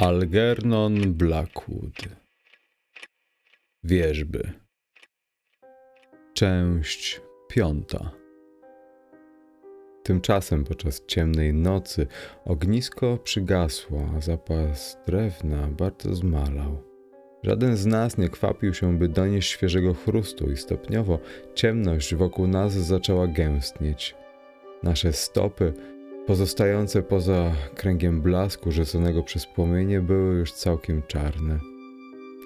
Algernon Blackwood. Wierzby. Część piąta. Tymczasem podczas ciemnej nocy ognisko przygasło, a zapas drewna bardzo zmalał. Żaden z nas nie kwapił się, by donieść świeżego chrustu i stopniowo ciemność wokół nas zaczęła gęstnieć. Nasze stopy Pozostające poza kręgiem blasku rzuconego przez płomienie były już całkiem czarne.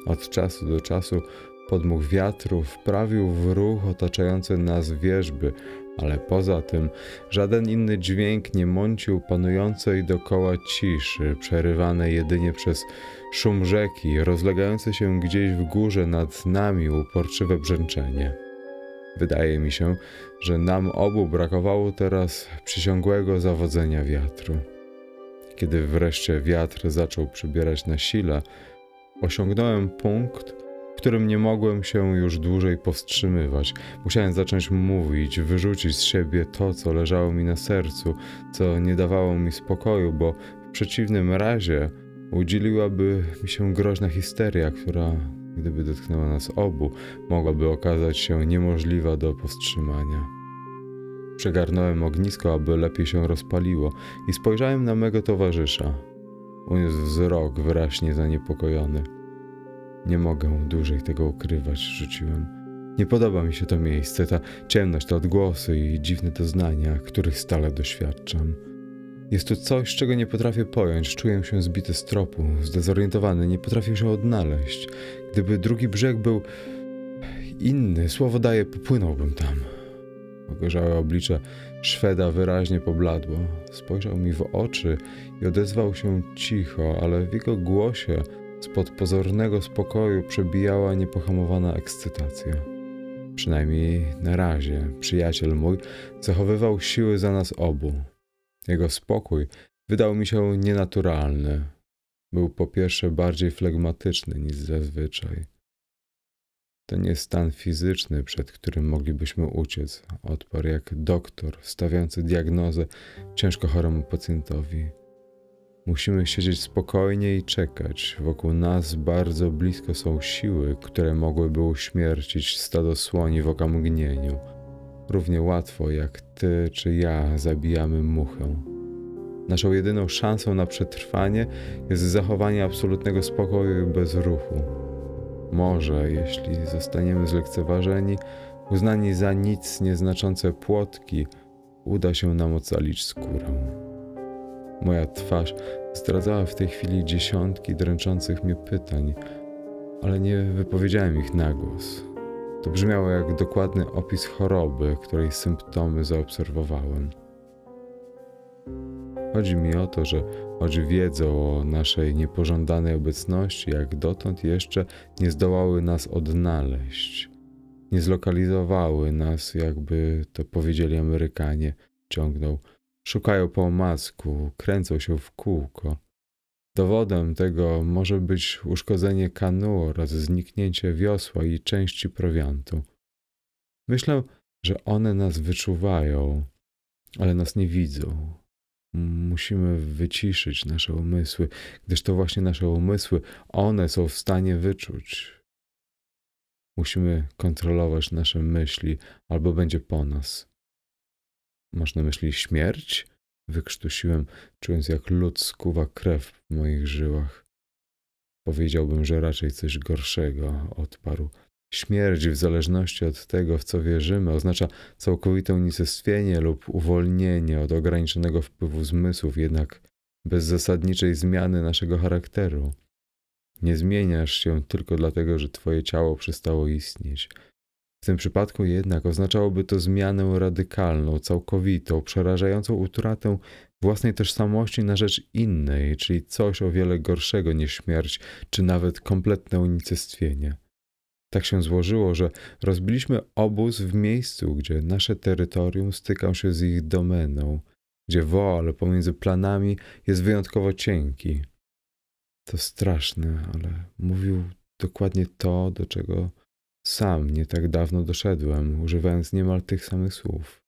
Od czasu do czasu podmuch wiatru wprawił w ruch otaczający nas wierzby, ale poza tym żaden inny dźwięk nie mącił panującej dokoła ciszy, przerywanej jedynie przez szum rzeki, rozlegające się gdzieś w górze nad nami uporczywe brzęczenie. Wydaje mi się, że nam obu brakowało teraz przysiągłego zawodzenia wiatru. Kiedy wreszcie wiatr zaczął przybierać na sile, osiągnąłem punkt, w którym nie mogłem się już dłużej powstrzymywać. Musiałem zacząć mówić, wyrzucić z siebie to, co leżało mi na sercu, co nie dawało mi spokoju, bo w przeciwnym razie udzieliłaby mi się groźna histeria, która gdyby dotknęła nas obu, mogłaby okazać się niemożliwa do powstrzymania. Przegarnąłem ognisko, aby lepiej się rozpaliło i spojrzałem na mego towarzysza. Uniósł wzrok wyraźnie zaniepokojony. Nie mogę dłużej tego ukrywać, rzuciłem. Nie podoba mi się to miejsce, ta ciemność, te odgłosy i dziwne doznania, których stale doświadczam. Jest to coś, czego nie potrafię pojąć. Czuję się zbity z tropu, zdezorientowany, nie potrafię się odnaleźć. Gdyby drugi brzeg był inny, słowo daję, popłynąłbym tam. Ogorzałe oblicze Szweda wyraźnie pobladło. Spojrzał mi w oczy i odezwał się cicho, ale w jego głosie spod pozornego spokoju przebijała niepohamowana ekscytacja. Przynajmniej na razie przyjaciel mój zachowywał siły za nas obu. Jego spokój wydał mi się nienaturalny. Był po pierwsze bardziej flegmatyczny niż zazwyczaj. To nie stan fizyczny, przed którym moglibyśmy uciec, odparł jak doktor stawiający diagnozę ciężko choremu pacjentowi. Musimy siedzieć spokojnie i czekać. Wokół nas bardzo blisko są siły, które mogłyby uśmiercić stado słoni w okamgnieniu równie łatwo jak ty czy ja zabijamy muchę. Naszą jedyną szansą na przetrwanie jest zachowanie absolutnego spokoju bez ruchu. Może, jeśli zostaniemy zlekceważeni, uznani za nic nieznaczące płotki, uda się nam ocalić skórę. Moja twarz zdradzała w tej chwili dziesiątki dręczących mnie pytań, ale nie wypowiedziałem ich na głos. To brzmiało jak dokładny opis choroby, której symptomy zaobserwowałem. Chodzi mi o to, że choć wiedzą o naszej niepożądanej obecności, jak dotąd jeszcze nie zdołały nas odnaleźć. Nie zlokalizowały nas, jakby to powiedzieli Amerykanie, ciągnął. Szukają po omacku, kręcą się w kółko. Dowodem tego może być uszkodzenie kanu oraz zniknięcie wiosła i części prowiantu. Myślę, że one nas wyczuwają, ale nas nie widzą. Musimy wyciszyć nasze umysły, gdyż to właśnie nasze umysły, one są w stanie wyczuć. Musimy kontrolować nasze myśli, albo będzie po nas. Można myśli śmierć? wykrztusiłem, czując jak lód skuwa krew w moich żyłach. Powiedziałbym, że raczej coś gorszego, odparł. Śmierć, w zależności od tego, w co wierzymy, oznacza całkowite unicestwienie lub uwolnienie od ograniczonego wpływu zmysłów, jednak bez zasadniczej zmiany naszego charakteru. Nie zmieniasz się tylko dlatego, że twoje ciało przestało istnieć. W tym przypadku jednak oznaczałoby to zmianę radykalną, całkowitą, przerażającą utratę własnej tożsamości na rzecz innej, czyli coś o wiele gorszego niż śmierć, czy nawet kompletne unicestwienie. Tak się złożyło, że rozbiliśmy obóz w miejscu, gdzie nasze terytorium styka się z ich domeną, gdzie woal pomiędzy planami jest wyjątkowo cienki. To straszne, ale mówił dokładnie to, do czego sam nie tak dawno doszedłem, używając niemal tych samych słów.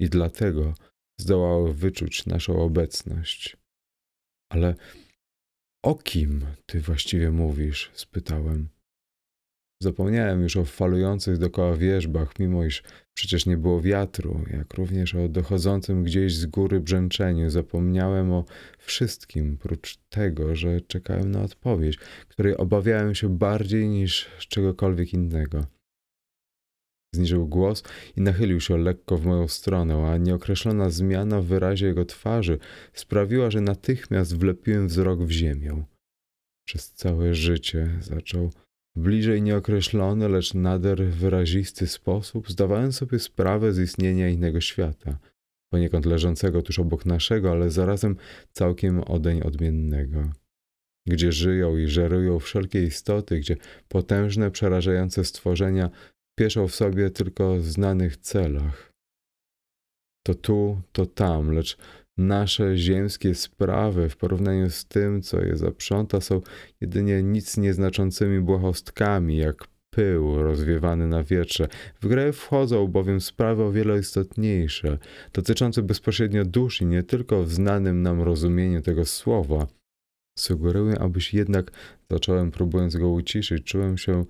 I dlatego zdołał wyczuć naszą obecność. Ale o kim ty właściwie mówisz? spytałem. Zapomniałem już o falujących dokoła wierzbach, mimo iż przecież nie było wiatru, jak również o dochodzącym gdzieś z góry brzęczeniu. Zapomniałem o wszystkim, prócz tego, że czekałem na odpowiedź, której obawiałem się bardziej niż czegokolwiek innego. Zniżył głos i nachylił się lekko w moją stronę, a nieokreślona zmiana w wyrazie jego twarzy sprawiła, że natychmiast wlepiłem wzrok w ziemię. Przez całe życie zaczął bliżej nieokreślony, lecz nader wyrazisty sposób zdawałem sobie sprawę z istnienia innego świata, poniekąd leżącego tuż obok naszego, ale zarazem całkiem odeń odmiennego. Gdzie żyją i żerują wszelkie istoty, gdzie potężne, przerażające stworzenia pieszą w sobie tylko znanych celach. To tu, to tam, lecz nasze ziemskie sprawy w porównaniu z tym, co je zaprząta, są jedynie nic nieznaczącymi błahostkami, jak pył rozwiewany na wietrze. W grę wchodzą bowiem sprawy o wiele istotniejsze, dotyczące bezpośrednio duszy, nie tylko w znanym nam rozumieniu tego słowa. Sugeruję, abyś jednak, zacząłem próbując go uciszyć, czułem się,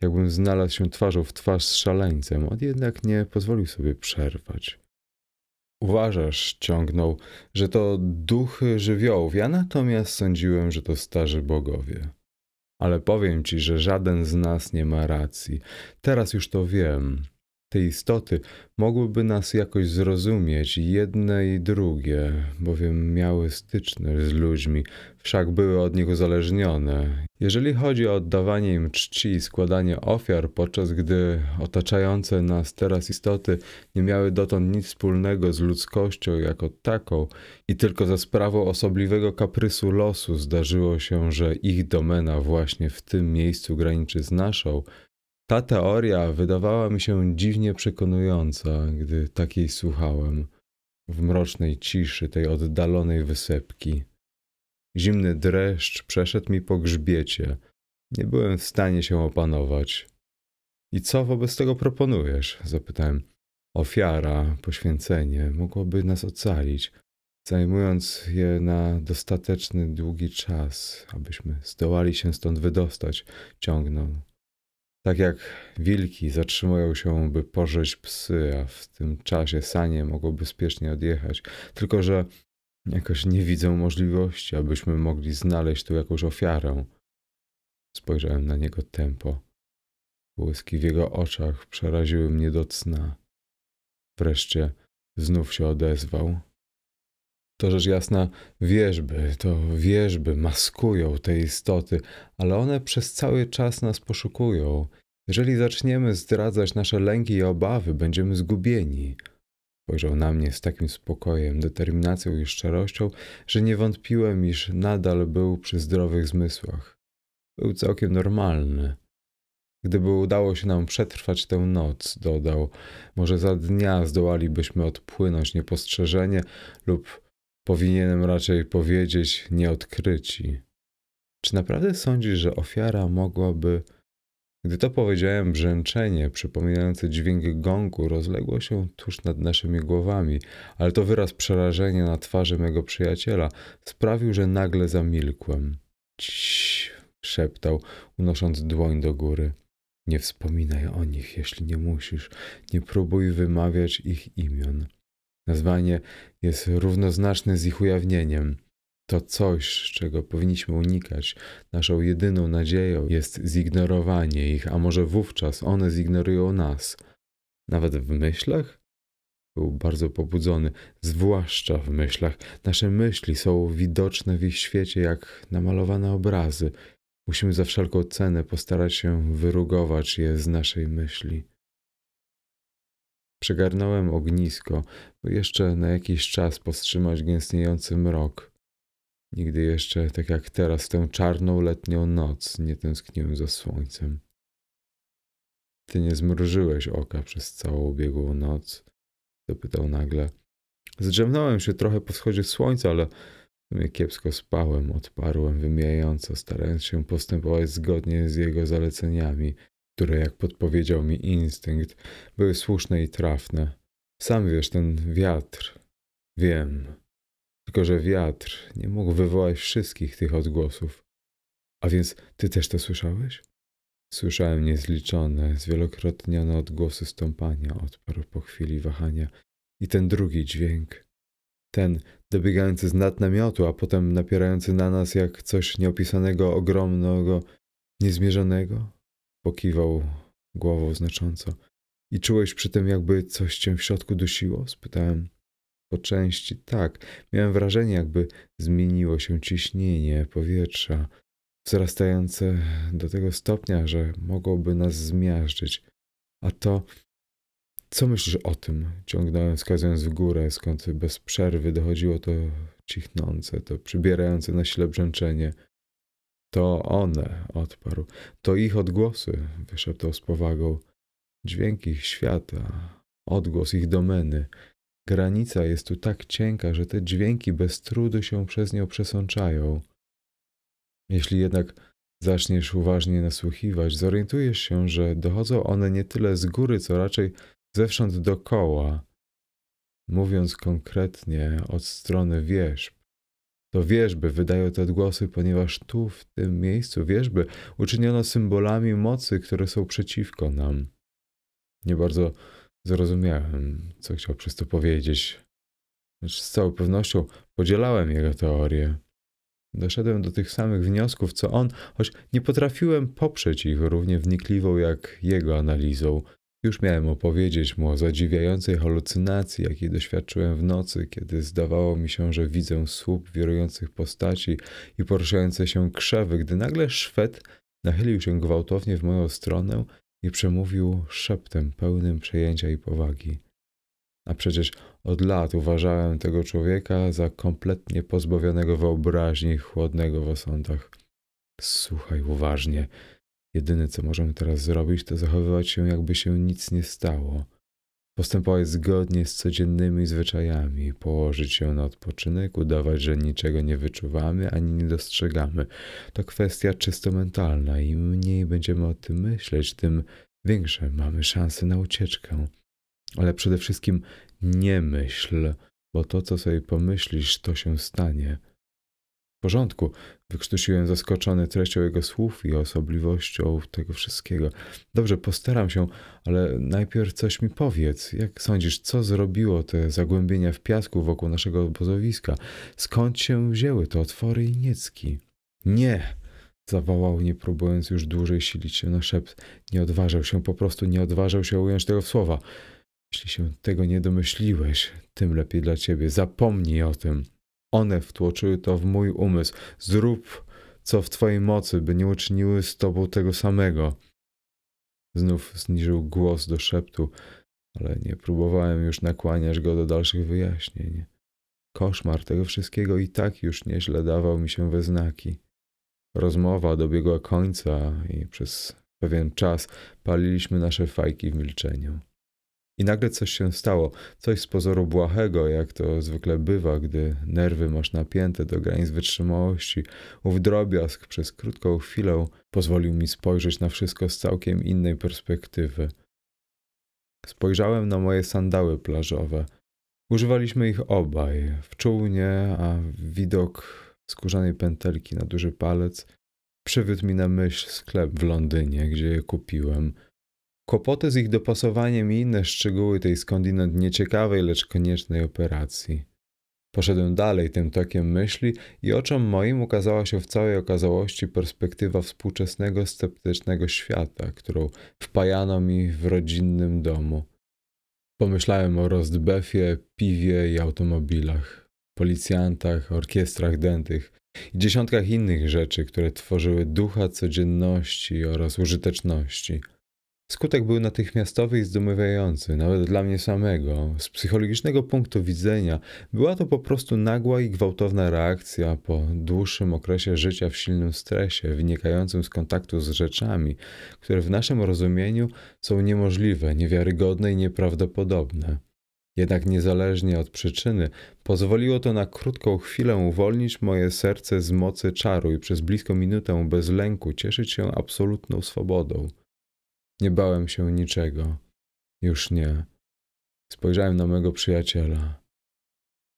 jakbym znalazł się twarzą w twarz z szaleńcem. On jednak nie pozwolił sobie przerwać. Uważasz, ciągnął, że to duchy żywiołów. Ja natomiast sądziłem, że to starzy bogowie. Ale powiem ci, że żaden z nas nie ma racji. Teraz już to wiem te istoty mogłyby nas jakoś zrozumieć, jedne i drugie, bowiem miały styczność z ludźmi, wszak były od nich uzależnione. Jeżeli chodzi o oddawanie im czci i składanie ofiar, podczas gdy otaczające nas teraz istoty nie miały dotąd nic wspólnego z ludzkością jako taką i tylko za sprawą osobliwego kaprysu losu zdarzyło się, że ich domena właśnie w tym miejscu graniczy z naszą, ta teoria wydawała mi się dziwnie przekonująca, gdy takiej słuchałem, w mrocznej ciszy tej oddalonej wysepki. Zimny dreszcz przeszedł mi po grzbiecie. Nie byłem w stanie się opanować. I co wobec tego proponujesz? zapytałem. Ofiara, poświęcenie mogłoby nas ocalić, zajmując je na dostateczny długi czas, abyśmy zdołali się stąd wydostać, ciągnął. Tak jak wilki zatrzymują się, by pożreć psy, a w tym czasie sanie mogą bezpiecznie odjechać, tylko że jakoś nie widzę możliwości, abyśmy mogli znaleźć tu jakąś ofiarę. Spojrzałem na niego tempo. Błyski w jego oczach przeraziły mnie do cna. Wreszcie znów się odezwał. To rzecz jasna wierzby, to wierzby maskują te istoty, ale one przez cały czas nas poszukują. Jeżeli zaczniemy zdradzać nasze lęki i obawy, będziemy zgubieni. Spojrzał na mnie z takim spokojem, determinacją i szczerością, że nie wątpiłem, iż nadal był przy zdrowych zmysłach. Był całkiem normalny. Gdyby udało się nam przetrwać tę noc, dodał, może za dnia zdołalibyśmy odpłynąć niepostrzeżenie lub Powinienem raczej powiedzieć nieodkryci. Czy naprawdę sądzisz, że ofiara mogłaby... Gdy to powiedziałem, brzęczenie przypominające dźwięk gonku rozległo się tuż nad naszymi głowami, ale to wyraz przerażenia na twarzy mego przyjaciela sprawił, że nagle zamilkłem. Ciii, szeptał, unosząc dłoń do góry. Nie wspominaj o nich, jeśli nie musisz. Nie próbuj wymawiać ich imion. Nazwanie jest równoznaczne z ich ujawnieniem. To coś, czego powinniśmy unikać. Naszą jedyną nadzieją jest zignorowanie ich, a może wówczas one zignorują nas. Nawet w myślach? Był bardzo pobudzony, zwłaszcza w myślach. Nasze myśli są widoczne w ich świecie jak namalowane obrazy. Musimy za wszelką cenę postarać się wyrugować je z naszej myśli. Przegarnąłem ognisko, by jeszcze na jakiś czas powstrzymać gęstniejący mrok. Nigdy jeszcze, tak jak teraz, tę czarną letnią noc, nie tęskniłem za słońcem. Ty nie zmrużyłeś oka przez całą ubiegłą noc? Zapytał nagle. Zdrzemnąłem się trochę po wschodzie słońca, ale mnie kiepsko spałem, odparłem wymijająco, starając się postępować zgodnie z jego zaleceniami, które, jak podpowiedział mi instynkt, były słuszne i trafne. Sam wiesz, ten wiatr. Wiem. Tylko, że wiatr nie mógł wywołać wszystkich tych odgłosów. A więc ty też to słyszałeś? Słyszałem niezliczone, zwielokrotnione odgłosy stąpania, odparł po chwili wahania. I ten drugi dźwięk. Ten dobiegający z nad namiotu, a potem napierający na nas jak coś nieopisanego, ogromnego, niezmierzonego. Pokiwał głową znacząco. I czułeś przy tym, jakby coś cię w środku dusiło? Spytałem. Po części tak. Miałem wrażenie, jakby zmieniło się ciśnienie powietrza, wzrastające do tego stopnia, że mogłoby nas zmiażdżyć. A to. Co myślisz o tym? Ciągnąłem, wskazując w górę, skąd bez przerwy dochodziło to cichnące, to przybierające na sile brzęczenie. To one, odparł. To ich odgłosy, wyszeptał z powagą. Dźwięk ich świata, odgłos ich domeny. Granica jest tu tak cienka, że te dźwięki bez trudu się przez nią przesączają. Jeśli jednak zaczniesz uważnie nasłuchiwać, zorientujesz się, że dochodzą one nie tyle z góry, co raczej zewsząd dokoła. Mówiąc konkretnie, od strony wierzb. To wierzby wydają te odgłosy, ponieważ tu, w tym miejscu, wierzby uczyniono symbolami mocy, które są przeciwko nam. Nie bardzo zrozumiałem, co chciał przez to powiedzieć, lecz z całą pewnością podzielałem jego teorię. Doszedłem do tych samych wniosków co on, choć nie potrafiłem poprzeć ich równie wnikliwą jak jego analizą. Już miałem opowiedzieć mu o zadziwiającej halucynacji, jakiej doświadczyłem w nocy, kiedy zdawało mi się, że widzę słup wirujących postaci i poruszające się krzewy, gdy nagle Szwed nachylił się gwałtownie w moją stronę i przemówił szeptem pełnym przejęcia i powagi. A przecież od lat uważałem tego człowieka za kompletnie pozbawionego wyobraźni, i chłodnego w osądach. Słuchaj uważnie, Jedyne, co możemy teraz zrobić, to zachowywać się, jakby się nic nie stało, postępować zgodnie z codziennymi zwyczajami, położyć się na odpoczynek, udawać, że niczego nie wyczuwamy ani nie dostrzegamy. To kwestia czysto mentalna. Im mniej będziemy o tym myśleć, tym większe mamy szanse na ucieczkę. Ale przede wszystkim nie myśl, bo to, co sobie pomyślisz, to się stanie. W porządku, wykrztusiłem zaskoczony treścią jego słów i osobliwością tego wszystkiego. Dobrze, postaram się, ale najpierw coś mi powiedz. Jak sądzisz, co zrobiło te zagłębienia w piasku wokół naszego obozowiska? Skąd się wzięły te otwory i niecki? Nie! Zawołał, nie próbując już dłużej silić się na szept. Nie odważał się, po prostu nie odważał się ująć tego w słowa. Jeśli się tego nie domyśliłeś, tym lepiej dla ciebie. Zapomnij o tym. One wtłoczyły to w mój umysł. Zrób, co w twojej mocy, by nie uczyniły z tobą tego samego. Znów zniżył głos do szeptu, ale nie próbowałem już nakłaniać go do dalszych wyjaśnień. Koszmar tego wszystkiego i tak już nieźle dawał mi się we znaki. Rozmowa dobiegła końca i przez pewien czas paliliśmy nasze fajki w milczeniu. I nagle coś się stało. Coś z pozoru błahego, jak to zwykle bywa, gdy nerwy masz napięte do granic wytrzymałości. Ów drobiazg przez krótką chwilę pozwolił mi spojrzeć na wszystko z całkiem innej perspektywy. Spojrzałem na moje sandały plażowe. Używaliśmy ich obaj, w czółnie, a widok skórzanej pętelki na duży palec przywiódł mi na myśl sklep w Londynie, gdzie je kupiłem – Kłopoty z ich dopasowaniem i inne szczegóły tej skądinąd nieciekawej, lecz koniecznej operacji. Poszedłem dalej tym tokiem myśli i oczom moim ukazała się w całej okazałości perspektywa współczesnego sceptycznego świata, którą wpajano mi w rodzinnym domu. Pomyślałem o rozdbefie, piwie i automobilach, policjantach, orkiestrach dętych i dziesiątkach innych rzeczy, które tworzyły ducha codzienności oraz użyteczności – Skutek był natychmiastowy i zdumiewający, nawet dla mnie samego. Z psychologicznego punktu widzenia była to po prostu nagła i gwałtowna reakcja po dłuższym okresie życia w silnym stresie, wynikającym z kontaktu z rzeczami, które w naszym rozumieniu są niemożliwe, niewiarygodne i nieprawdopodobne. Jednak niezależnie od przyczyny, pozwoliło to na krótką chwilę uwolnić moje serce z mocy czaru i przez blisko minutę bez lęku cieszyć się absolutną swobodą. Nie bałem się niczego. Już nie. Spojrzałem na mego przyjaciela.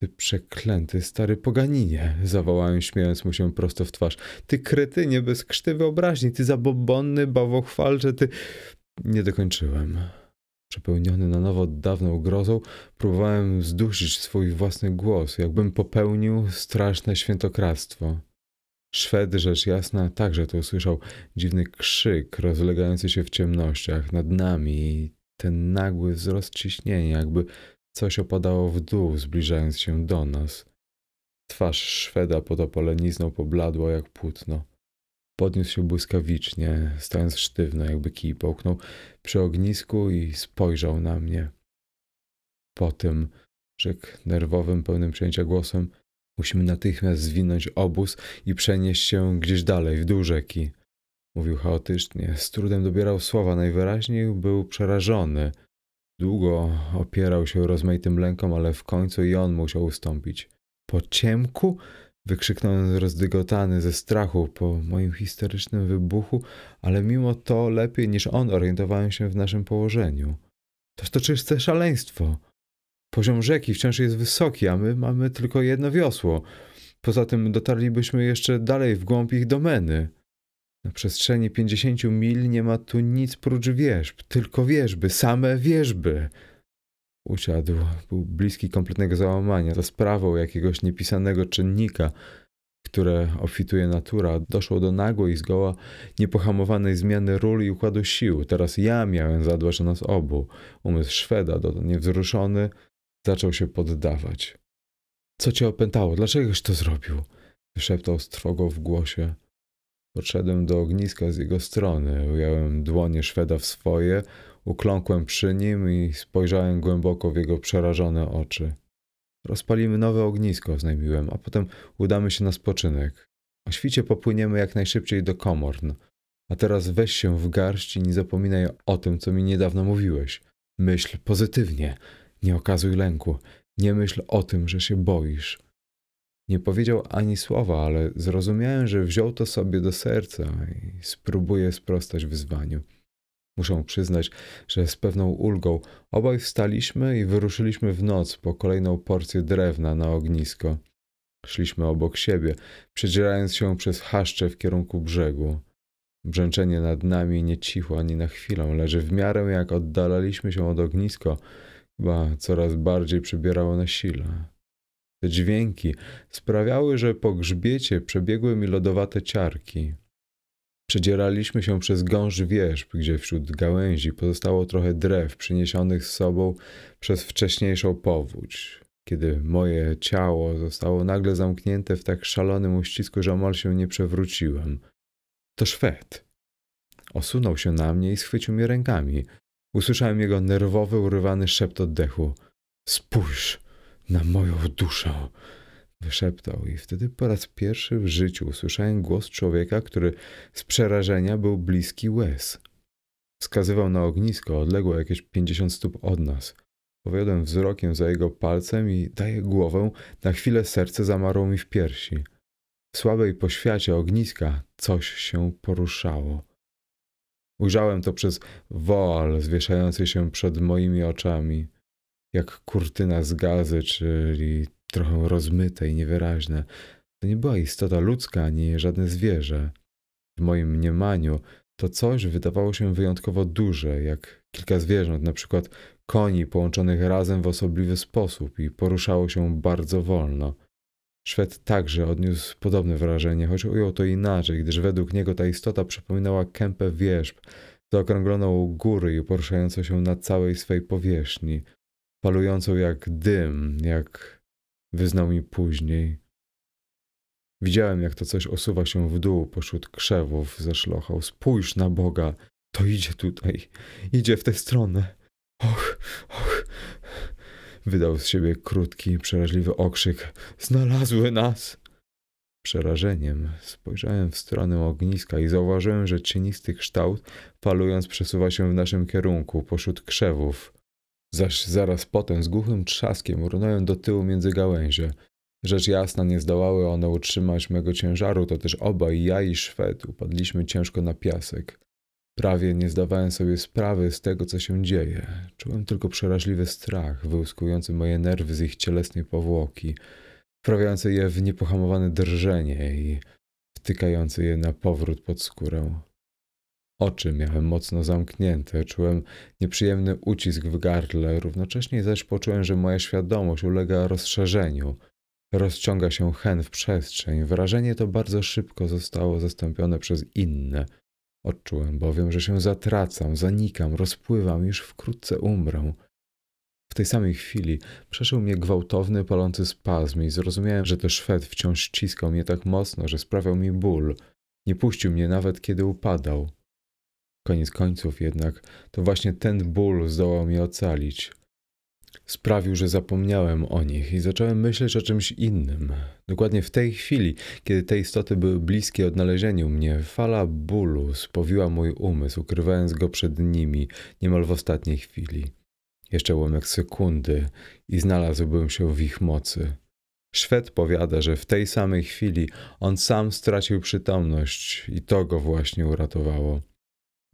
Ty przeklęty stary poganinie, zawołałem śmiejąc mu się prosto w twarz. Ty kretynie bez krzty wyobraźni, ty zabobonny bawochwalcze, ty... Nie dokończyłem. Przepełniony na nowo dawną grozą, próbowałem zdusić swój własny głos, jakbym popełnił straszne świętokradztwo. Szwed, rzecz jasna, także to usłyszał dziwny krzyk rozlegający się w ciemnościach nad nami i ten nagły wzrost ciśnienia, jakby coś opadało w dół, zbliżając się do nas. Twarz Szweda pod polenizną pobladła jak płótno. Podniósł się błyskawicznie, stając sztywno, jakby kij połknął przy ognisku i spojrzał na mnie. Po tym rzekł nerwowym, pełnym przejęcia głosem – Musimy natychmiast zwinąć obóz i przenieść się gdzieś dalej, w dół rzeki. Mówił chaotycznie, z trudem dobierał słowa, najwyraźniej był przerażony. Długo opierał się rozmaitym lękom, ale w końcu i on musiał ustąpić. Po ciemku? Wykrzyknąłem rozdygotany ze strachu po moim historycznym wybuchu, ale mimo to lepiej niż on orientowałem się w naszym położeniu. Toż to czyste szaleństwo! poziom rzeki wciąż jest wysoki, a my mamy tylko jedno wiosło. Poza tym dotarlibyśmy jeszcze dalej w głąb ich domeny. Na przestrzeni pięćdziesięciu mil nie ma tu nic prócz wierzb, tylko wierzby, same wierzby. Usiadł, był bliski kompletnego załamania. Za sprawą jakiegoś niepisanego czynnika, które ofituje natura, doszło do nagłej zgoła niepohamowanej zmiany ról i układu sił. Teraz ja miałem zadbać o nas obu. Umysł Szweda, dotąd niewzruszony, Zaczął się poddawać. Co cię opętało? Dlaczegoś to zrobił? Szeptał strogo w głosie. Podszedłem do ogniska z jego strony, ująłem dłonie Szweda w swoje, ukląkłem przy nim i spojrzałem głęboko w jego przerażone oczy. Rozpalimy nowe ognisko, oznajmiłem, a potem udamy się na spoczynek. O świcie popłyniemy jak najszybciej do Komorn. A teraz weź się w garść i nie zapominaj o tym, co mi niedawno mówiłeś. Myśl pozytywnie. Nie okazuj lęku, nie myśl o tym, że się boisz. Nie powiedział ani słowa, ale zrozumiałem, że wziął to sobie do serca i spróbuje sprostać wyzwaniu. Muszę przyznać, że z pewną ulgą obaj wstaliśmy i wyruszyliśmy w noc po kolejną porcję drewna na ognisko. Szliśmy obok siebie, przedzierając się przez chaszcze w kierunku brzegu. Brzęczenie nad nami nie cichło ani na chwilę, lecz w miarę jak oddalaliśmy się od ognisko, ba, coraz bardziej przybierało na sile. Te dźwięki sprawiały, że po grzbiecie przebiegły mi lodowate ciarki. Przedzieraliśmy się przez gąszcz wierzb, gdzie wśród gałęzi pozostało trochę drew przyniesionych z sobą przez wcześniejszą powódź. Kiedy moje ciało zostało nagle zamknięte w tak szalonym uścisku, że omal się nie przewróciłem. To Szwed. Osunął się na mnie i schwycił mnie rękami – Usłyszałem jego nerwowy, urywany szept oddechu. Spójrz na moją duszę! Wyszeptał i wtedy po raz pierwszy w życiu usłyszałem głos człowieka, który z przerażenia był bliski łez. Wskazywał na ognisko odległe jakieś pięćdziesiąt stóp od nas. Powiodłem wzrokiem za jego palcem i daję głowę, na chwilę serce zamarło mi w piersi. W słabej poświacie ogniska coś się poruszało. Ujrzałem to przez woal zwieszający się przed moimi oczami, jak kurtyna z gazy, czyli trochę rozmyte i niewyraźne. To nie była istota ludzka ani żadne zwierzę. W moim mniemaniu to coś wydawało się wyjątkowo duże, jak kilka zwierząt, na przykład koni połączonych razem w osobliwy sposób i poruszało się bardzo wolno. Szwed także odniósł podobne wrażenie, choć ujął to inaczej, gdyż według niego ta istota przypominała kępę wierzb, zaokrągloną góry i poruszającą się na całej swej powierzchni, palującą jak dym, jak wyznał mi później. Widziałem, jak to coś osuwa się w dół pośród krzewów, zaszlochał. Spójrz na Boga, to idzie tutaj, idzie w tę stronę. Och, och. Wydał z siebie krótki, przeraźliwy okrzyk. Znalazły nas! Przerażeniem spojrzałem w stronę ogniska i zauważyłem, że cienisty kształt, falując, przesuwa się w naszym kierunku, pośród krzewów. Zaś zaraz potem z głuchym trzaskiem runąłem do tyłu między gałęzie. Rzecz jasna, nie zdołały one utrzymać mego ciężaru, to też obaj, ja i Szwed, upadliśmy ciężko na piasek. Prawie nie zdawałem sobie sprawy z tego, co się dzieje. Czułem tylko przeraźliwy strach, wyłyskujący moje nerwy z ich cielesnej powłoki, wprawiający je w niepohamowane drżenie i wtykający je na powrót pod skórę. Oczy miałem mocno zamknięte, czułem nieprzyjemny ucisk w gardle, równocześnie zaś poczułem, że moja świadomość ulega rozszerzeniu. Rozciąga się hen w przestrzeń. Wrażenie to bardzo szybko zostało zastąpione przez inne, Odczułem bowiem, że się zatracam, zanikam, rozpływam, już wkrótce umrę. W tej samej chwili przeszył mnie gwałtowny, palący spazm i zrozumiałem, że to Szwed wciąż ściskał mnie tak mocno, że sprawiał mi ból. Nie puścił mnie nawet, kiedy upadał. Koniec końców jednak to właśnie ten ból zdołał mnie ocalić. Sprawił, że zapomniałem o nich i zacząłem myśleć o czymś innym. Dokładnie w tej chwili, kiedy te istoty były bliskie odnalezieniu mnie, fala bólu spowiła mój umysł, ukrywając go przed nimi niemal w ostatniej chwili. Jeszcze ułamek sekundy i znalazłbym się w ich mocy. Szwed powiada, że w tej samej chwili on sam stracił przytomność i to go właśnie uratowało.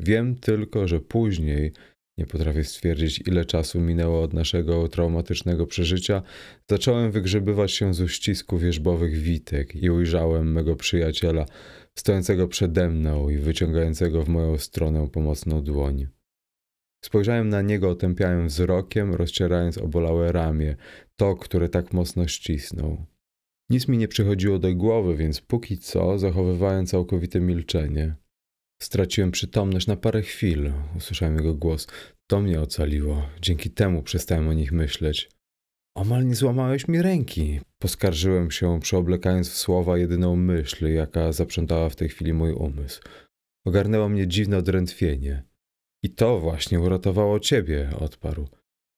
Wiem tylko, że później nie potrafię stwierdzić, ile czasu minęło od naszego traumatycznego przeżycia. Zacząłem wygrzebywać się z uścisku wierzbowych witek i ujrzałem mego przyjaciela, stojącego przede mną i wyciągającego w moją stronę pomocną dłoń. Spojrzałem na niego otępiałym wzrokiem, rozcierając obolałe ramię, to, które tak mocno ścisnął. Nic mi nie przychodziło do głowy, więc póki co zachowywałem całkowite milczenie. Straciłem przytomność na parę chwil, usłyszałem jego głos. To mnie ocaliło. Dzięki temu przestałem o nich myśleć. Omal nie złamałeś mi ręki. Poskarżyłem się, przeoblekając w słowa jedyną myśl, jaka zaprzątała w tej chwili mój umysł. Ogarnęło mnie dziwne odrętwienie. I to właśnie uratowało ciebie, odparł.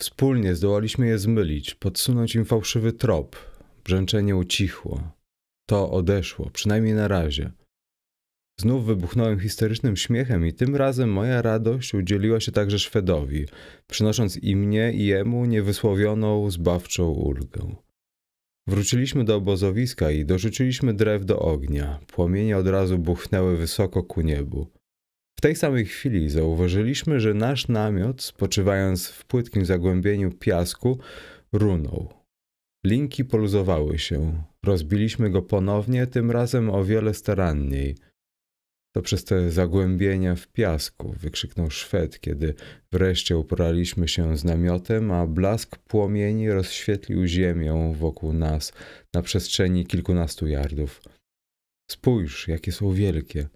Wspólnie zdołaliśmy je zmylić, podsunąć im fałszywy trop. Brzęczenie ucichło. To odeszło, przynajmniej na razie. Znów wybuchnąłem historycznym śmiechem i tym razem moja radość udzieliła się także Szwedowi, przynosząc i mnie i jemu niewysłowioną, zbawczą ulgę. Wróciliśmy do obozowiska i dorzuciliśmy drew do ognia. Płomienie od razu buchnęły wysoko ku niebu. W tej samej chwili zauważyliśmy, że nasz namiot, spoczywając w płytkim zagłębieniu piasku, runął. Linki poluzowały się. Rozbiliśmy go ponownie, tym razem o wiele staranniej – to przez te zagłębienia w piasku, wykrzyknął Szwed, kiedy wreszcie uporaliśmy się z namiotem, a blask płomieni rozświetlił ziemię wokół nas na przestrzeni kilkunastu jardów. Spójrz, jakie są wielkie.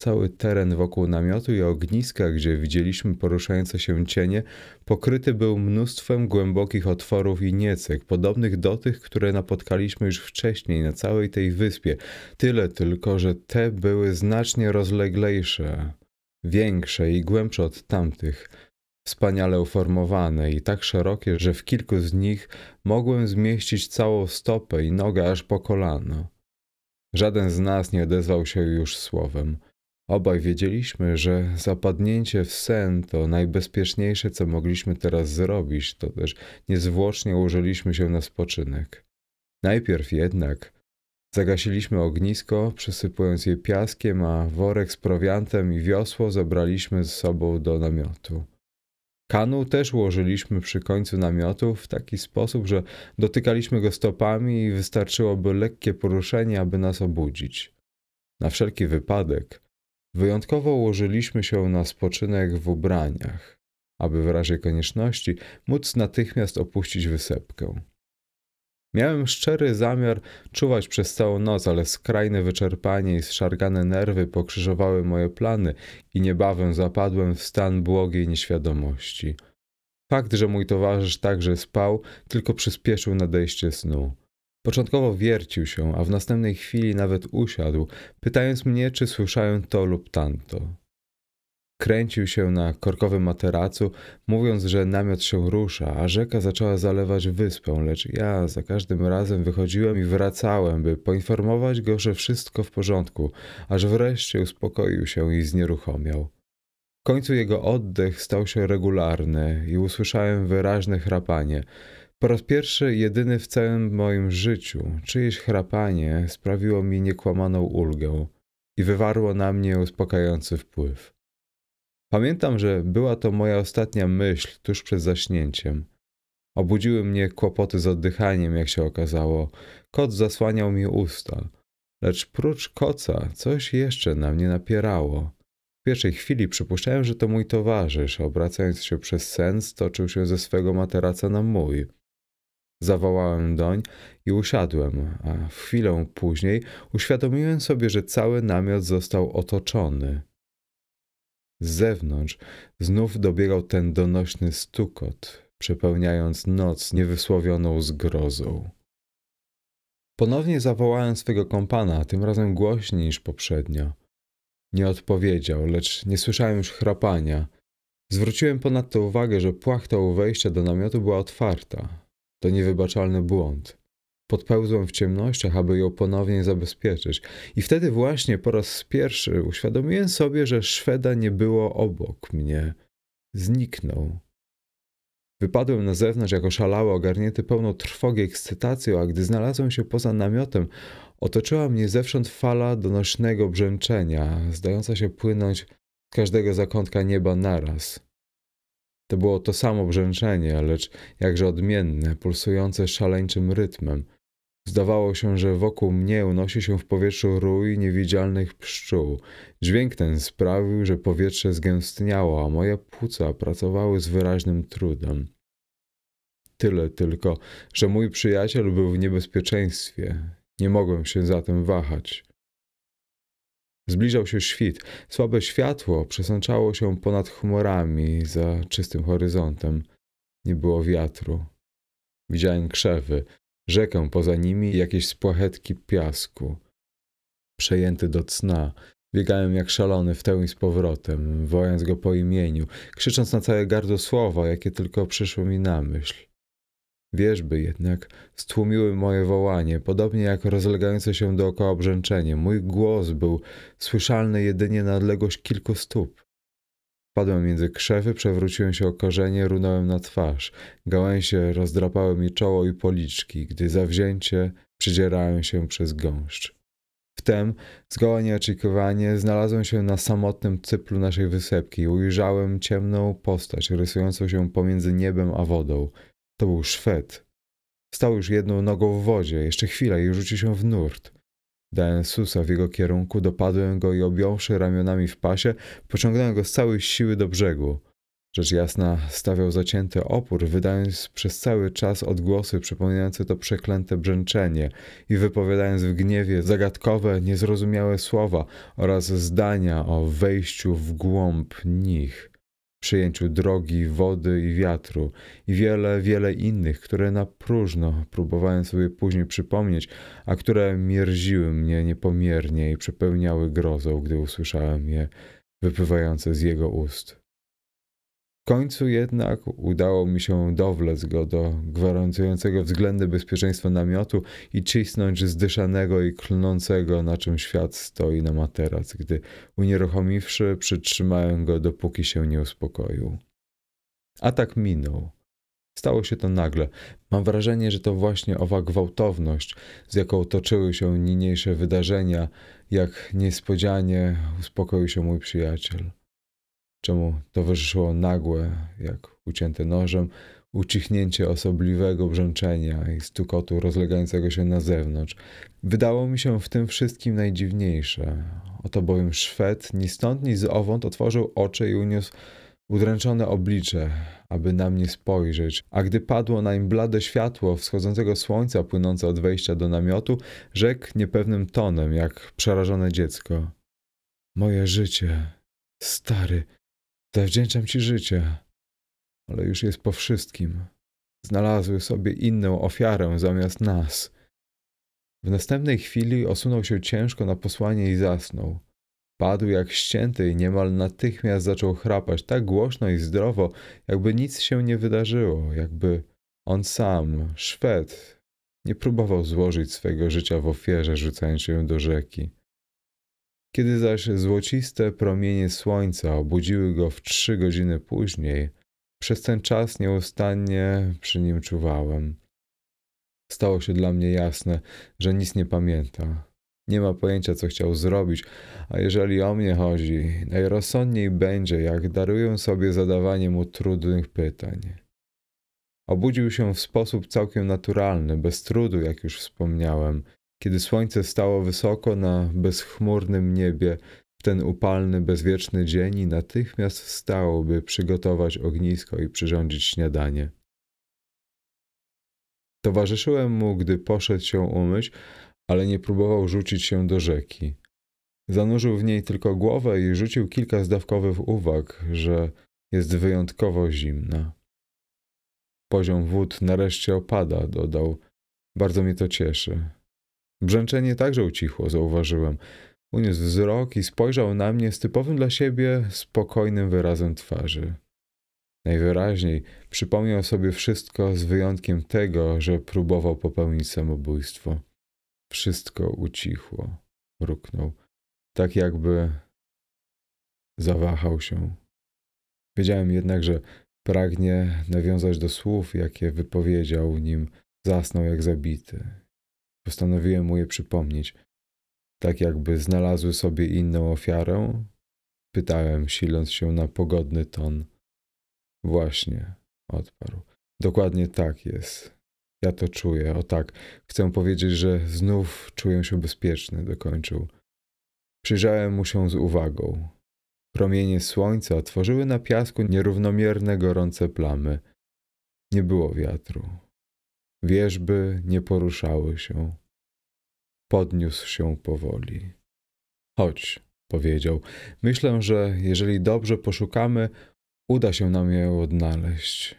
Cały teren wokół namiotu i ogniska, gdzie widzieliśmy poruszające się cienie, pokryty był mnóstwem głębokich otworów i niecek, podobnych do tych, które napotkaliśmy już wcześniej na całej tej wyspie. Tyle tylko, że te były znacznie rozleglejsze, większe i głębsze od tamtych wspaniale uformowane i tak szerokie, że w kilku z nich mogłem zmieścić całą stopę i nogę aż po kolano. Żaden z nas nie odezwał się już słowem. Obaj wiedzieliśmy, że zapadnięcie w sen to najbezpieczniejsze, co mogliśmy teraz zrobić, to też niezwłocznie ułożyliśmy się na spoczynek. Najpierw jednak zagasiliśmy ognisko, przysypując je piaskiem, a worek z prowiantem i wiosło zabraliśmy z sobą do namiotu. Kanu też ułożyliśmy przy końcu namiotu w taki sposób, że dotykaliśmy go stopami i wystarczyłoby lekkie poruszenie, aby nas obudzić. Na wszelki wypadek – Wyjątkowo ułożyliśmy się na spoczynek w ubraniach, aby w razie konieczności móc natychmiast opuścić wysepkę. Miałem szczery zamiar czuwać przez całą noc, ale skrajne wyczerpanie i zszargane nerwy pokrzyżowały moje plany i niebawem zapadłem w stan błogiej nieświadomości. Fakt, że mój towarzysz także spał, tylko przyspieszył nadejście snu. Początkowo wiercił się, a w następnej chwili nawet usiadł, pytając mnie, czy słyszałem to lub tamto. Kręcił się na korkowym materacu, mówiąc, że namiot się rusza, a rzeka zaczęła zalewać wyspę, lecz ja za każdym razem wychodziłem i wracałem, by poinformować go, że wszystko w porządku, aż wreszcie uspokoił się i znieruchomiał. W końcu jego oddech stał się regularny i usłyszałem wyraźne chrapanie – po raz pierwszy, jedyny w całym moim życiu, czyjeś chrapanie sprawiło mi niekłamaną ulgę i wywarło na mnie uspokajający wpływ. Pamiętam, że była to moja ostatnia myśl tuż przed zaśnięciem. Obudziły mnie kłopoty z oddychaniem, jak się okazało. Kot zasłaniał mi usta, lecz prócz koca coś jeszcze na mnie napierało. W pierwszej chwili przypuszczałem, że to mój towarzysz, obracając się przez sen, stoczył się ze swego materaca na mój. Zawołałem doń i usiadłem, a chwilę później uświadomiłem sobie, że cały namiot został otoczony. Z zewnątrz znów dobiegał ten donośny stukot, przepełniając noc niewysłowioną zgrozą. Ponownie zawołałem swego kompana, tym razem głośniej niż poprzednio. Nie odpowiedział, lecz nie słyszałem już chrapania. Zwróciłem ponadto uwagę, że płachta u wejścia do namiotu była otwarta. To niewybaczalny błąd. Podpełzłem w ciemnościach, aby ją ponownie zabezpieczyć. I wtedy właśnie po raz pierwszy uświadomiłem sobie, że Szweda nie było obok mnie. Zniknął. Wypadłem na zewnątrz jako szalały, ogarnięty pełną trwogi i ekscytacją, a gdy znalazłem się poza namiotem, otoczyła mnie zewsząd fala donośnego brzęczenia, zdająca się płynąć z każdego zakątka nieba naraz. To było to samo brzęczenie, lecz jakże odmienne, pulsujące szaleńczym rytmem. Zdawało się, że wokół mnie unosi się w powietrzu rój niewidzialnych pszczół. Dźwięk ten sprawił, że powietrze zgęstniało, a moje płuca pracowały z wyraźnym trudem. Tyle tylko, że mój przyjaciel był w niebezpieczeństwie. Nie mogłem się zatem wahać. Zbliżał się świt. Słabe światło przesączało się ponad chmurami za czystym horyzontem. Nie było wiatru. Widziałem krzewy, rzekę poza nimi i jakieś spłachetki piasku. Przejęty do cna, biegałem jak szalony w tę i z powrotem, wołając go po imieniu, krzycząc na całe gardło słowa, jakie tylko przyszło mi na myśl. Wierzby jednak stłumiły moje wołanie, podobnie jak rozlegające się dookoła brzęczenie. Mój głos był słyszalny jedynie na odległość kilku stóp. Padłem między krzewy, przewróciłem się o korzenie, runąłem na twarz. Gałęzie rozdrapały mi czoło i policzki, gdy zawzięcie przydzierałem się przez gąszcz. Wtem, zgoła nieoczekiwanie, znalazłem się na samotnym cyplu naszej wysepki. Ujrzałem ciemną postać rysującą się pomiędzy niebem a wodą – to był Szwed. Stał już jedną nogą w wodzie, jeszcze chwila i rzuci się w nurt. Dałem susa w jego kierunku, dopadłem go i objąwszy ramionami w pasie, pociągnąłem go z całej siły do brzegu. Rzecz jasna stawiał zacięty opór, wydając przez cały czas odgłosy przypominające to przeklęte brzęczenie i wypowiadając w gniewie zagadkowe, niezrozumiałe słowa oraz zdania o wejściu w głąb nich przyjęciu drogi, wody i wiatru i wiele, wiele innych, które na próżno próbowałem sobie później przypomnieć, a które mierziły mnie niepomiernie i przepełniały grozą, gdy usłyszałem je wypływające z jego ust końcu jednak udało mi się dowlec go do gwarantującego względne bezpieczeństwo namiotu i cisnąć zdyszanego i klnącego, na czym świat stoi na materac, gdy unieruchomiwszy, przytrzymałem go, dopóki się nie uspokoił. A tak minął. Stało się to nagle. Mam wrażenie, że to właśnie owa gwałtowność, z jaką toczyły się niniejsze wydarzenia, jak niespodzianie uspokoił się mój przyjaciel czemu towarzyszyło nagłe, jak ucięte nożem, ucichnięcie osobliwego brzęczenia i stukotu rozlegającego się na zewnątrz. Wydało mi się w tym wszystkim najdziwniejsze. Oto bowiem Szwed ni stąd, ni z owąd otworzył oczy i uniósł udręczone oblicze, aby na mnie spojrzeć, a gdy padło nań blade światło wschodzącego słońca płynące od wejścia do namiotu, rzekł niepewnym tonem, jak przerażone dziecko. Moje życie, stary, Zawdzięczam ci życie, ale już jest po wszystkim. Znalazły sobie inną ofiarę zamiast nas. W następnej chwili osunął się ciężko na posłanie i zasnął. Padł jak ścięty i niemal natychmiast zaczął chrapać tak głośno i zdrowo, jakby nic się nie wydarzyło, jakby on sam, Szwed, nie próbował złożyć swego życia w ofierze, rzucając się do rzeki. Kiedy zaś złociste promienie słońca obudziły go w trzy godziny później, przez ten czas nieustannie przy nim czuwałem. Stało się dla mnie jasne, że nic nie pamięta. Nie ma pojęcia, co chciał zrobić, a jeżeli o mnie chodzi, najrozsądniej będzie, jak daruję sobie zadawanie mu trudnych pytań. Obudził się w sposób całkiem naturalny, bez trudu, jak już wspomniałem – kiedy słońce stało wysoko na bezchmurnym niebie, w ten upalny, bezwieczny dzień i natychmiast wstało, by przygotować ognisko i przyrządzić śniadanie. Towarzyszyłem mu, gdy poszedł się umyć, ale nie próbował rzucić się do rzeki. Zanurzył w niej tylko głowę i rzucił kilka zdawkowych uwag, że jest wyjątkowo zimna. Poziom wód nareszcie opada, dodał. Bardzo mnie to cieszy. Brzęczenie także ucichło, zauważyłem. Uniósł wzrok i spojrzał na mnie z typowym dla siebie spokojnym wyrazem twarzy. Najwyraźniej przypomniał sobie wszystko z wyjątkiem tego, że próbował popełnić samobójstwo. Wszystko ucichło, mruknął, tak jakby zawahał się. Wiedziałem jednak, że pragnie nawiązać do słów, jakie wypowiedział, nim zasnął jak zabity postanowiłem mu je przypomnieć. Tak jakby znalazły sobie inną ofiarę? Pytałem, siląc się na pogodny ton. Właśnie, odparł. Dokładnie tak jest. Ja to czuję, o tak. Chcę powiedzieć, że znów czuję się bezpieczny, dokończył. Przyjrzałem mu się z uwagą. Promienie słońca tworzyły na piasku nierównomierne gorące plamy. Nie było wiatru. Wierzby nie poruszały się. Podniósł się powoli. Chodź, powiedział. Myślę, że jeżeli dobrze poszukamy, uda się nam je odnaleźć.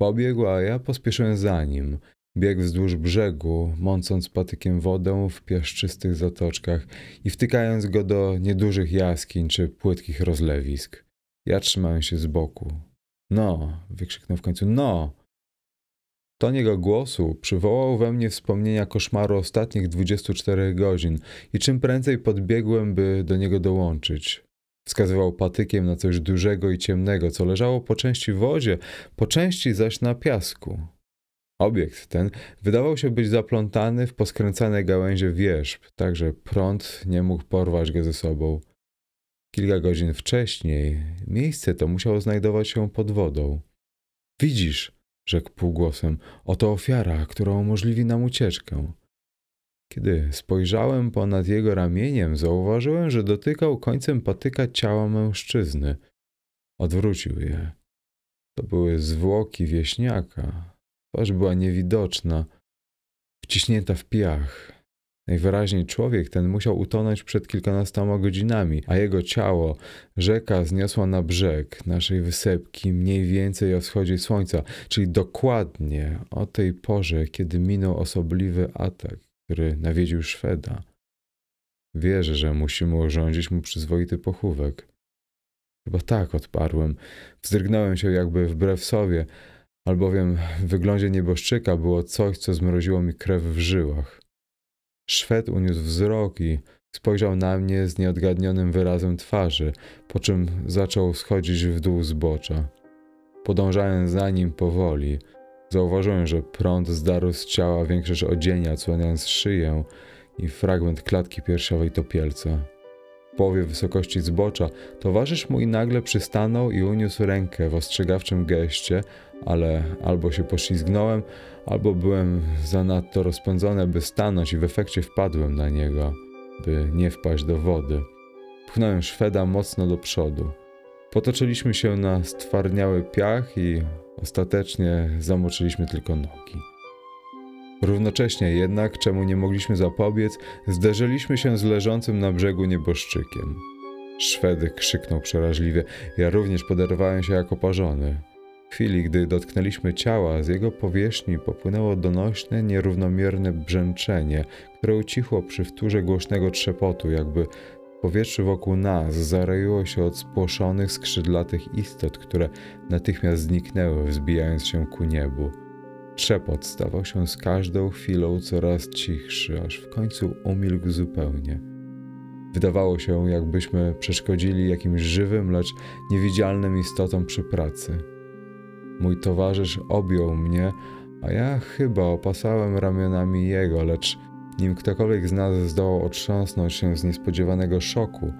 Pobiegł, a ja pospieszyłem za nim. Biegł wzdłuż brzegu, mącąc patykiem wodę w piaszczystych zatoczkach i wtykając go do niedużych jaskiń czy płytkich rozlewisk. Ja trzymałem się z boku. No, wykrzyknął w końcu, no! Ton jego głosu przywołał we mnie wspomnienia koszmaru ostatnich 24 godzin i czym prędzej podbiegłem, by do niego dołączyć. Wskazywał patykiem na coś dużego i ciemnego, co leżało po części w wodzie, po części zaś na piasku. Obiekt ten wydawał się być zaplątany w poskręcane gałęzie wierzb, tak że prąd nie mógł porwać go ze sobą. Kilka godzin wcześniej miejsce to musiało znajdować się pod wodą. Widzisz, rzekł półgłosem. Oto ofiara, która umożliwi nam ucieczkę. Kiedy spojrzałem ponad jego ramieniem, zauważyłem, że dotykał końcem patyka ciała mężczyzny. Odwrócił je. To były zwłoki wieśniaka. Twarz była niewidoczna, wciśnięta w piach. Najwyraźniej człowiek ten musiał utonąć przed kilkunastoma godzinami, a jego ciało rzeka zniosła na brzeg naszej wysepki mniej więcej o wschodzie słońca, czyli dokładnie o tej porze, kiedy minął osobliwy atak, który nawiedził Szweda. Wierzę, że musimy urządzić mu przyzwoity pochówek. Chyba tak odparłem. Wzdrygnąłem się jakby wbrew sobie, albowiem w wyglądzie nieboszczyka było coś, co zmroziło mi krew w żyłach. Szwed uniósł wzrok i spojrzał na mnie z nieodgadnionym wyrazem twarzy, po czym zaczął schodzić w dół zbocza. Podążałem za nim powoli. Zauważyłem, że prąd zdarł z ciała większość odzienia, odsłaniając szyję i fragment klatki piersiowej topielca połowie wysokości zbocza, towarzysz mój nagle przystanął i uniósł rękę w ostrzegawczym geście, ale albo się poślizgnąłem, albo byłem zanadto rozpędzony, by stanąć i w efekcie wpadłem na niego, by nie wpaść do wody. Pchnąłem Szweda mocno do przodu. Potoczyliśmy się na stwarniały piach i ostatecznie zamoczyliśmy tylko nogi. Równocześnie jednak, czemu nie mogliśmy zapobiec, zderzyliśmy się z leżącym na brzegu nieboszczykiem. Szwed krzyknął przeraźliwie. Ja również poderwałem się jako parzony. W chwili, gdy dotknęliśmy ciała, z jego powierzchni popłynęło donośne, nierównomierne brzęczenie, które ucichło przy wtórze głośnego trzepotu, jakby w powietrzu wokół nas zaroiło się od spłoszonych, skrzydlatych istot, które natychmiast zniknęły, wzbijając się ku niebu. Trzepot stawał się z każdą chwilą coraz cichszy, aż w końcu umilkł zupełnie. Wydawało się, jakbyśmy przeszkodzili jakimś żywym, lecz niewidzialnym istotom przy pracy. Mój towarzysz objął mnie, a ja chyba opasałem ramionami jego, lecz nim ktokolwiek z nas zdołał otrząsnąć się z niespodziewanego szoku,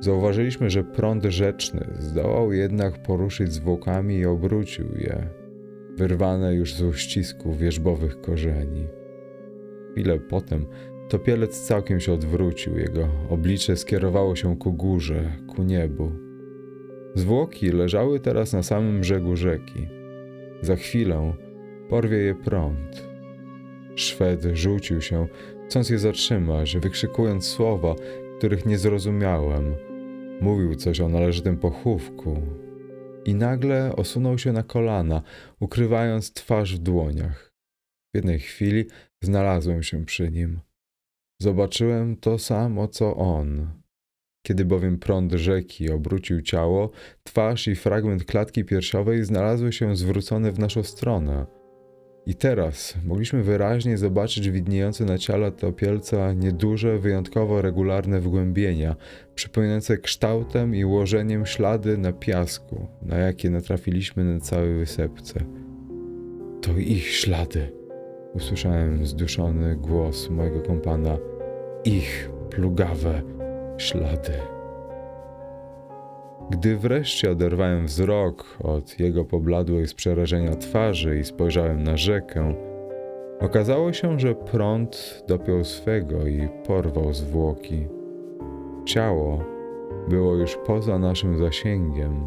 zauważyliśmy, że prąd rzeczny zdołał jednak poruszyć zwłokami i obrócił je wyrwane już z uścisku wierzbowych korzeni. Chwilę potem topielec całkiem się odwrócił, jego oblicze skierowało się ku górze, ku niebu. Zwłoki leżały teraz na samym brzegu rzeki. Za chwilę porwie je prąd. Szwed rzucił się, chcąc je zatrzymać, wykrzykując słowa, których nie zrozumiałem. Mówił coś o należytym pochówku, i nagle osunął się na kolana, ukrywając twarz w dłoniach. W jednej chwili znalazłem się przy nim. Zobaczyłem to samo, co on. Kiedy bowiem prąd rzeki obrócił ciało, twarz i fragment klatki piersiowej znalazły się zwrócone w naszą stronę. I teraz mogliśmy wyraźnie zobaczyć widniejące na ciele topielca nieduże, wyjątkowo regularne wgłębienia, przypominające kształtem i ułożeniem ślady na piasku, na jakie natrafiliśmy na całej wysepce. To ich ślady, usłyszałem zduszony głos mojego kompana. Ich plugawe ślady. Gdy wreszcie oderwałem wzrok od jego pobladłej z przerażenia twarzy i spojrzałem na rzekę, okazało się, że prąd dopiął swego i porwał zwłoki. Ciało było już poza naszym zasięgiem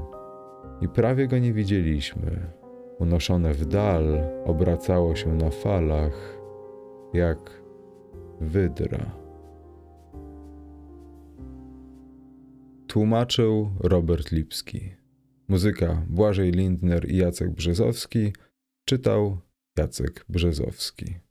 i prawie go nie widzieliśmy. Unoszone w dal obracało się na falach jak wydra. Tłumaczył Robert Lipski. Muzyka Błażej Lindner i Jacek Brzezowski. Czytał Jacek Brzezowski.